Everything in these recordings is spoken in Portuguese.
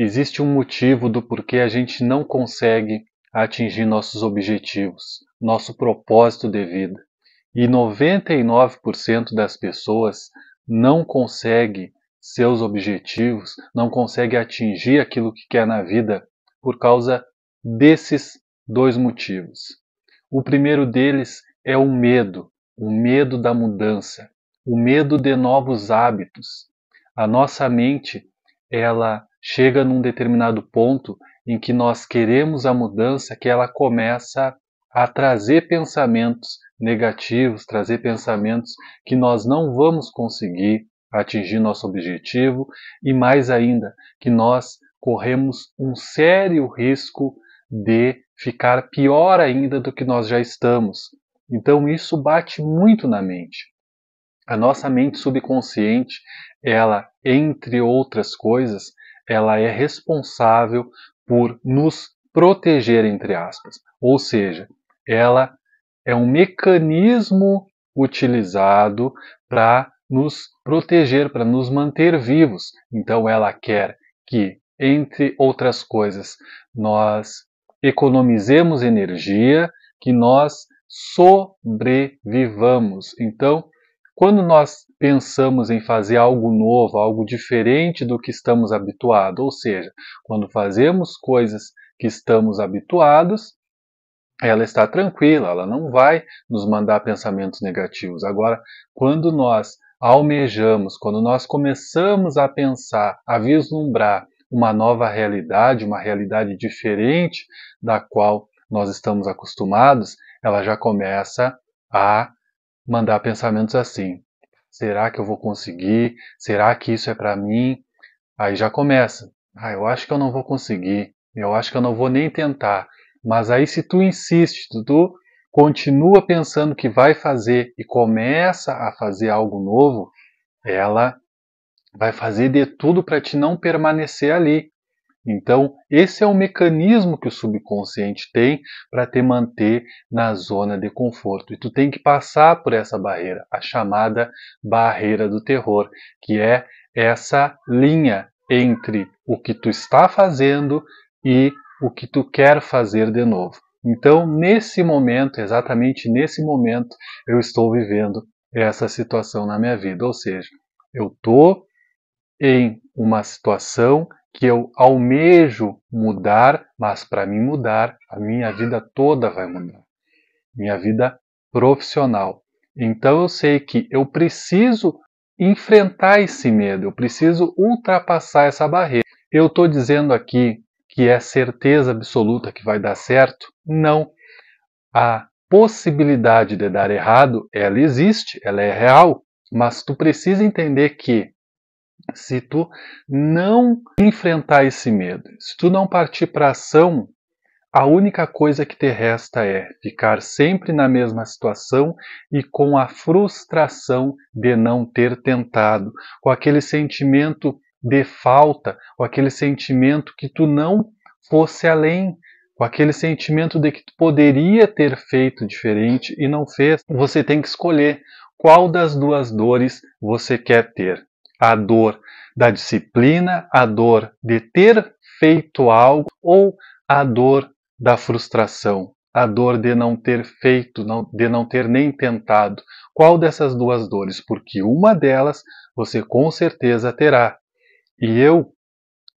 Existe um motivo do porquê a gente não consegue atingir nossos objetivos, nosso propósito de vida. E 99% das pessoas não consegue seus objetivos, não consegue atingir aquilo que quer na vida por causa desses dois motivos. O primeiro deles é o medo, o medo da mudança, o medo de novos hábitos. A nossa mente ela chega num determinado ponto em que nós queremos a mudança que ela começa a trazer pensamentos negativos, trazer pensamentos que nós não vamos conseguir atingir nosso objetivo e mais ainda que nós corremos um sério risco de ficar pior ainda do que nós já estamos. Então isso bate muito na mente. A nossa mente subconsciente, ela, entre outras coisas, ela é responsável por nos proteger, entre aspas. Ou seja, ela é um mecanismo utilizado para nos proteger, para nos manter vivos. Então ela quer que, entre outras coisas, nós economizemos energia, que nós sobrevivamos. Então, quando nós pensamos em fazer algo novo, algo diferente do que estamos habituados, ou seja, quando fazemos coisas que estamos habituados, ela está tranquila, ela não vai nos mandar pensamentos negativos. Agora, quando nós almejamos, quando nós começamos a pensar, a vislumbrar uma nova realidade, uma realidade diferente da qual nós estamos acostumados, ela já começa a mandar pensamentos assim: será que eu vou conseguir? Será que isso é para mim? Aí já começa: ah, eu acho que eu não vou conseguir, eu acho que eu não vou nem tentar. Mas aí se tu insiste, tu continua pensando que vai fazer e começa a fazer algo novo, ela vai fazer de tudo para te não permanecer ali. Então, esse é o mecanismo que o subconsciente tem para te manter na zona de conforto. E tu tem que passar por essa barreira, a chamada barreira do terror, que é essa linha entre o que tu está fazendo e o que tu quer fazer de novo. Então, nesse momento, exatamente nesse momento, eu estou vivendo essa situação na minha vida, ou seja, eu estou em uma situação que eu almejo mudar, mas para mim mudar, a minha vida toda vai mudar. Minha vida profissional. Então eu sei que eu preciso enfrentar esse medo, eu preciso ultrapassar essa barreira. Eu estou dizendo aqui que é certeza absoluta que vai dar certo? Não. A possibilidade de dar errado, ela existe, ela é real, mas tu precisa entender que se tu não enfrentar esse medo, se tu não partir para ação, a única coisa que te resta é ficar sempre na mesma situação e com a frustração de não ter tentado, com aquele sentimento de falta, com aquele sentimento que tu não fosse além, com aquele sentimento de que tu poderia ter feito diferente e não fez. Você tem que escolher qual das duas dores você quer ter a dor da disciplina, a dor de ter feito algo ou a dor da frustração, a dor de não ter feito, não, de não ter nem tentado. Qual dessas duas dores? Porque uma delas você com certeza terá. E eu,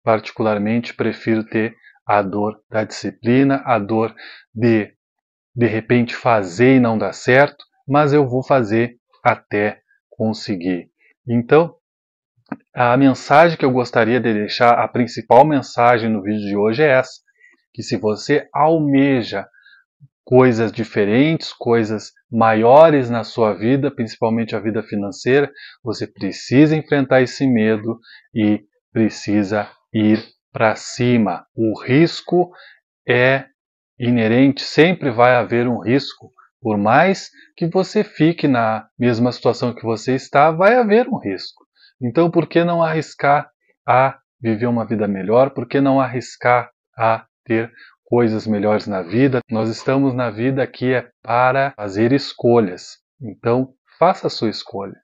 particularmente, prefiro ter a dor da disciplina, a dor de de repente fazer e não dar certo, mas eu vou fazer até conseguir. Então, a mensagem que eu gostaria de deixar, a principal mensagem no vídeo de hoje é essa: que se você almeja coisas diferentes, coisas maiores na sua vida, principalmente a vida financeira, você precisa enfrentar esse medo e precisa ir para cima. O risco é inerente, sempre vai haver um risco. Por mais que você fique na mesma situação que você está, vai haver um risco. Então, por que não arriscar a viver uma vida melhor? Por que não arriscar a ter coisas melhores na vida? Nós estamos na vida que é para fazer escolhas. Então, faça a sua escolha.